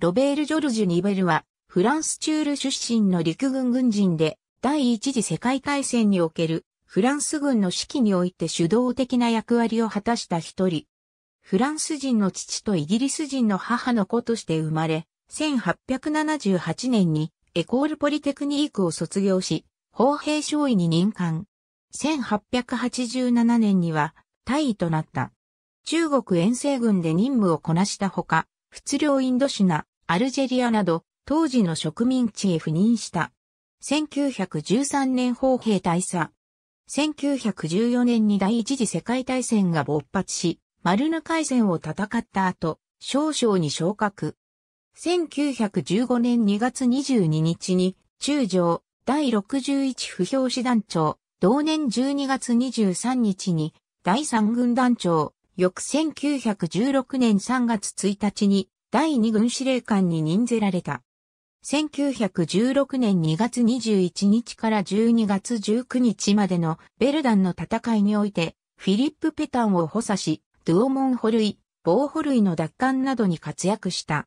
ロベール・ジョルジュ・ニベルは、フランスチュール出身の陸軍軍人で、第一次世界大戦における、フランス軍の指揮において主導的な役割を果たした一人。フランス人の父とイギリス人の母の子として生まれ、1878年にエコールポリテクニークを卒業し、砲兵少尉に任官。1887年には大尉となった。中国遠征軍で任務をこなしたほか、仏領インドシナ、アルジェリアなど、当時の植民地へ赴任した。1913年砲兵大佐。1914年に第一次世界大戦が勃発し、マルヌ海戦を戦った後、少々に昇格。1915年2月22日に、中将、第61不評師団長、同年12月23日に、第3軍団長、翌1916年3月1日に、第2軍司令官に任ぜられた。1916年2月21日から12月19日までのベルダンの戦いにおいて、フィリップ・ペタンを補佐し、ドゥオモンホ類、ボーホ類の奪還などに活躍した。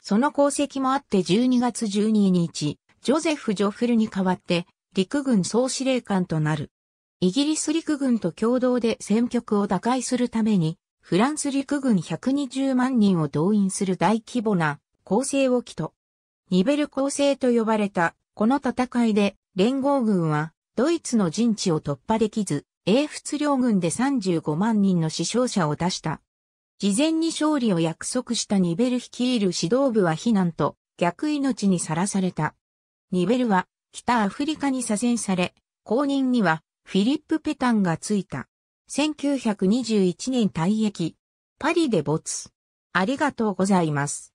その功績もあって12月12日、ジョゼフ・ジョフルに代わって陸軍総司令官となる。イギリス陸軍と共同で戦局を打開するために、フランス陸軍120万人を動員する大規模な攻勢を起と、ニベル攻勢と呼ばれた、この戦いで、連合軍は、ドイツの陣地を突破できず、英仏両軍で35万人の死傷者を出した。事前に勝利を約束したニベル率いる指導部は避難と、逆命にさらされた。ニベルは、北アフリカに左遷され、後任には、フィリップ・ペタンがついた。1921年退役。パリで没。ありがとうございます。